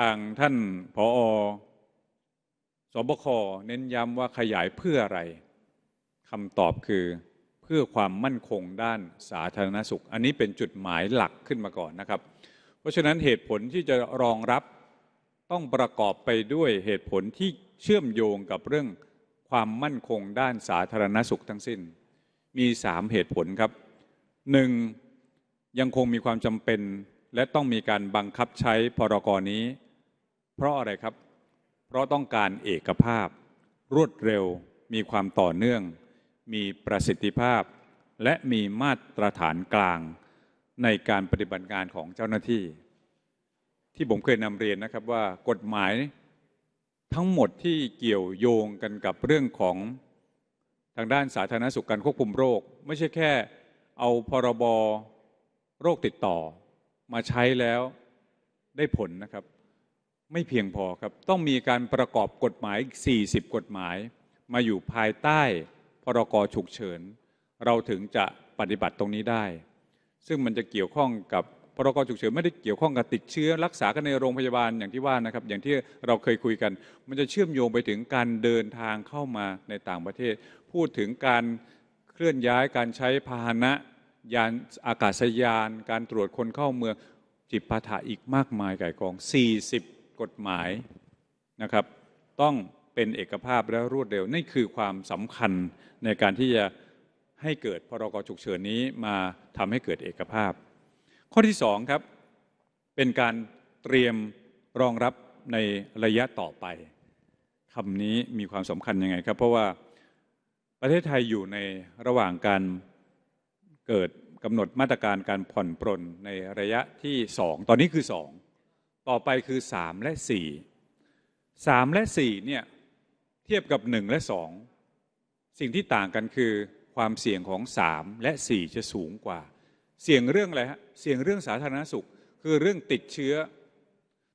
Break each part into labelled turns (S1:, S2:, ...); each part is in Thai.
S1: ทางท่านผออสบคเน้นย้ำว่าขยายเพื่ออะไร คำตอบคือเพื่อความมั่นคงด้านสาธารณสุข อันนี้เป็นจุดหมายหลักขึ้นมาก่อนนะครับ เพราะฉะนั้นเหตุผลที่จะรองรับต้องประกอบไปด้วยเหตุผลที่เชื่อมโยงกับเรื่องความมั่นคงด้านสาธารณสุขทั้งสิ้น มีสามเหตุผลครับ หนึ่งยังคงมีความจำเป็นและต้องมีการบังคับใช้พรกรนี้เพราะอะไรครับ เพราะต้องการเอกภาพ รวดเร็วมีความต่อเนื่อง มีประสิทธิภาพ และมีมาตรฐานกลางในการปฏิบัติงานของเจ้าหน้าที่ ที่ผมเคยนำเรียนนะครับว่ากฎหมาย ทั้งหมดที่เกี่ยวโยงกันกับเรื่องของทางด้านสาธารณสุขการควบคุมโรค ไม่ใช่แค่เอาพรบโรคติดต่อมาใช้แล้วได้ผลนะครับไม่เพียงพอครับต้องมีการประกอบกฎหมาย 40 กฎหมาย มาอยู่ภายใต้พรกฉุกเฉินเราถึงจะปฏิบัติตรงนี้ได้ ซึ่งมันจะเกี่ยวข้องกับพรกฉุกเฉินไม่ได้เกี่ยวข้องกับติดเชื้อรักษากันในโรงพยาบาลอย่างที่ว่านะครับอย่างที่เราเคยคุยกัน มันจะเชื่อมโยงไปถึงการเดินทางเข้ามาในต่างประเทศ พูดถึงการเคลื่อนย้ายการใช้พาหนะยานอากาศยาน การตรวจคนเข้าเมืองจิปาถะอีกมากมายไก่กอง40กฎหมายนะครับ ต้องเป็นเอกภาพและรวดเร็วนี่คือความสำคัญในการที่จะให้เกิดพรกฉุกเฉินนี้มาทำให้เกิดเอกภาพ ข้อที่สองครับเป็นการเตรียมรองรับในระยะต่อไปคำนี้มีความสำคัญยังไงครับเพราะว่าประเทศไทยอยู่ในระหว่างการเกิดกำหนดมาตรการการผ่อนปรนในระยะที่สองตอนนี้คือสองต่อไปคือสามและสี่สามและสี่เนี่ย เทียบกับหนึ่งและสองสิ่งที่ต่างกันคือความเสี่ยงของสามและสี่จะสูงกว่า เสี่ยงเรื่องอะไรฮะเสี่ยงเรื่องสาธารณสุข คือเรื่องติดเชื้อ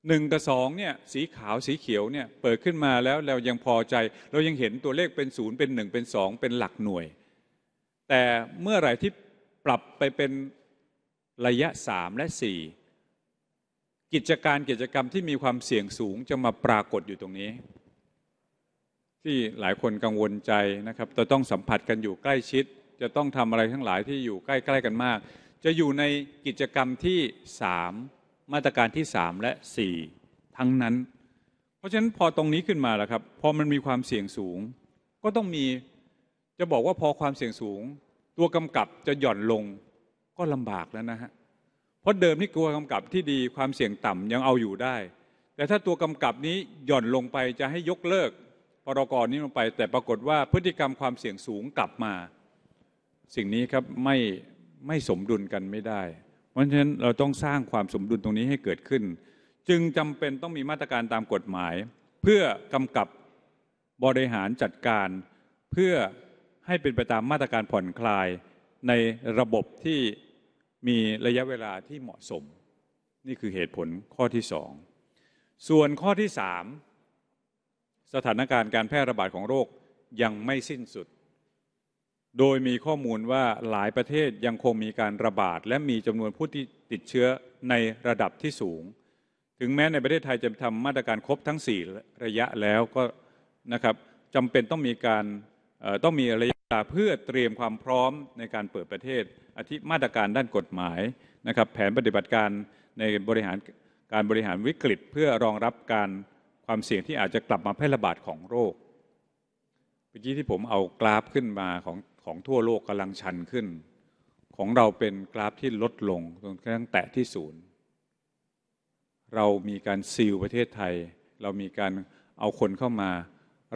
S1: หนึ่งกับสองเนี่ยสีขาวสีเขียวเนี่ยเปิดขึ้นมาแล้วเรายังพอใจ เรายังเห็นตัวเลขเป็นศูนย์เป็นหนึ่งเป็นสองเป็นหลักหน่วย แต่เมื่อไหร่ที่ปรับไปเป็นระยะสามและสี่กิจการกิจกรรมที่มีความเสี่ยงสูงจะมาปรากฏอยู่ตรงนี้ ที่หลายคนกังวลใจนะครับจะต้องสัมผัสกันอยู่ใกล้ชิด จะต้องทำอะไรทั้งหลายที่อยู่ใกล้ๆกันมาก จะอยู่ในกิจกรรมที่สามมาตรการที่สามและสี่ทั้งนั้น เพราะฉะนั้นพอตรงนี้ขึ้นมาแล้วครับพอมันมีความเสี่ยงสูง ก็ต้องมีจะบอกว่าพอความเสี่ยงสูง ตัวกำกับจะหย่อนลง ก็ลำบากแล้วนะฮะเพราะเดิมที่ตัวกำกับที่ดีความเสี่ยงต่ำยังเอาอยู่ได้ แต่ถ้าตัวกำกับนี้หย่อนลงไปจะให้ยกเลิกพรกรนี้ลงไป แต่ปรากฏว่าพฤติกรรมความเสี่ยงสูงกลับมา สิ่งนี้ครับไม่ไม่สมดุลกันไม่ได้ เพราะฉะนั้นเราต้องสร้างความสมดุลตรงนี้ให้เกิดขึ้น จึงจำเป็นต้องมีมาตรการตามกฎหมาย เพื่อกำกับบริหารจัดการ เพื่อให้เป็นไปตามมาตรการผ่อนคลายในระบบที่มีระยะเวลาที่เหมาะสม นี่คือเหตุผลข้อที่สองส่วนข้อที่สามสถานการณ์การแพร่ระบาดของโรคยังไม่สิ้นสุด โดยมีข้อมูลว่าหลายประเทศยังคงมีการระบาด และมีจำนวนผู้ที่ติดเชื้อในระดับที่สูง ถึงแม้ในประเทศไทยจะทำมาตรการครบทั้ง 4 ระยะแล้วก็นะครับจำเป็นต้องมีการต้องมีระยะเวลาเพื่อเตรียมความพร้อมในการเปิดประเทศอธิมาตรการด้านกฎหมายนะครับแผนปฏิบัติการในบริหารการบริหารวิกฤตเพื่อรองรับการความเสี่ยงที่อาจจะกลับมาแพร่ระบาดของโรคเมื่อกี้ที่ผมเอากราฟขึ้นมาของของทั่วโลกกำลังชันขึ้น ของเราเป็นกราฟที่ลดลงจนกระทั่งแตะที่ศูนย์ เรามีการซีลประเทศไทย เรามีการเอาคนเข้ามา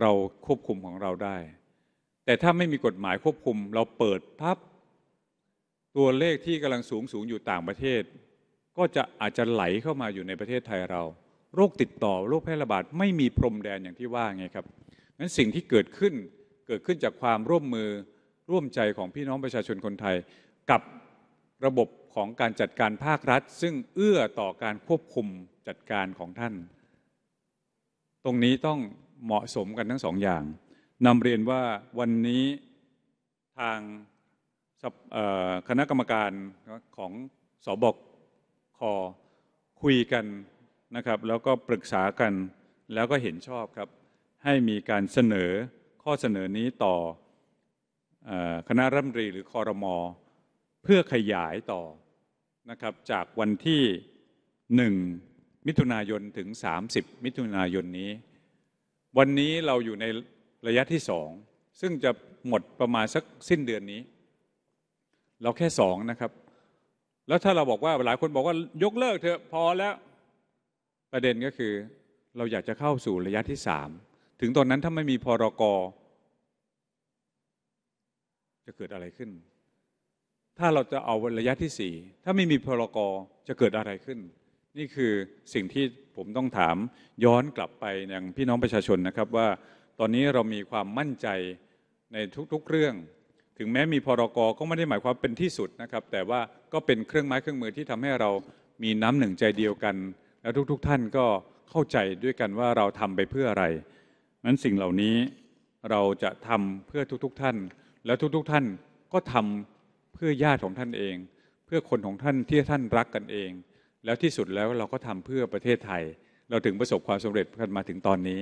S1: เราควบคุมของเราได้ แต่ถ้าไม่มีกฎหมายควบคุมเราเปิดพับตัวเลขที่กำลังสูงสูงอยู่ต่างประเทศ ก็จะอาจจะไหลเข้ามาอยู่ในประเทศไทยเรา โรคติดต่อโรคแพร่ระบาดไม่มีพรมแดนอย่างที่ว่า ไงครับงั้นสิ่งที่เกิดขึ้นเกิดขึ้นจากความร่วมมือร่วมใจของพี่น้องประชาชนคนไทย กับระบบของการจัดการภาครัฐ ซึ่งเอื้อต่อการควบคุมจัดการของท่าน ตรงนี้ต้องเหมาะสมกันทั้งสองอย่างนำเรียนว่าวันนี้ทางคณะกรรมการของสอบกคคุยกันนะครับ แล้วก็ปรึกษากันแล้วก็เห็นชอบครับ ให้มีการเสนอข้อเสนอนี้ต่อคณะรัฐมนตรีหรือคอรมอเพื่อขยายต่อนะครับ จากวันที่ 1 มิถุนายนถึง 30 มิถุนายนนี้ วันนี้เราอยู่ในระยะที่ 2 ซึ่งจะหมดประมาณสักสิ้นเดือนนี้เราแค่สองนะครับ แล้วถ้าเราบอกว่าหลายคนบอกว่ายกเลิกเถอะพอแล้วประเด็นก็คือ เราอยากจะเข้าสู่ระยะที่สามถึงตอนนั้นถ้าไม่มีพรกรจะเกิดอะไรขึ้น ถ้าเราจะเอาระยะที่สี่ถ้าไม่มีพรกรจะเกิดอะไรขึ้น นี่คือสิ่งที่ผมต้องถามย้อนกลับไปอย่างพี่น้องประชาชนนะครับว่าตอนนี้เรามีความมั่นใจในทุกๆเรื่องถึงแม้มีพรกรก็ไม่ได้หมายความเป็นที่สุดนะครับ แต่ว่าก็เป็นเครื่องไม้เครื่องมือที่ทำให้เรามีน้ำหนึ่งใจเดียวกัน และทุกๆทท่านก็เข้าใจด้วยกันว่าเราทำไปเพื่ออะไรนั้นสิ่งเหล่านี้เราจะทำเพื่อทุกๆทท่าน และทุกๆทท่านก็ทำเพื่อญาติของท่านเอง เพื่อคนของท่านที่ท่านรักกันเอง แล้วที่สุดแล้วเราก็ทำเพื่อประเทศไทย เราถึงประสบความสำเร็จกันมาถึงตอนนี้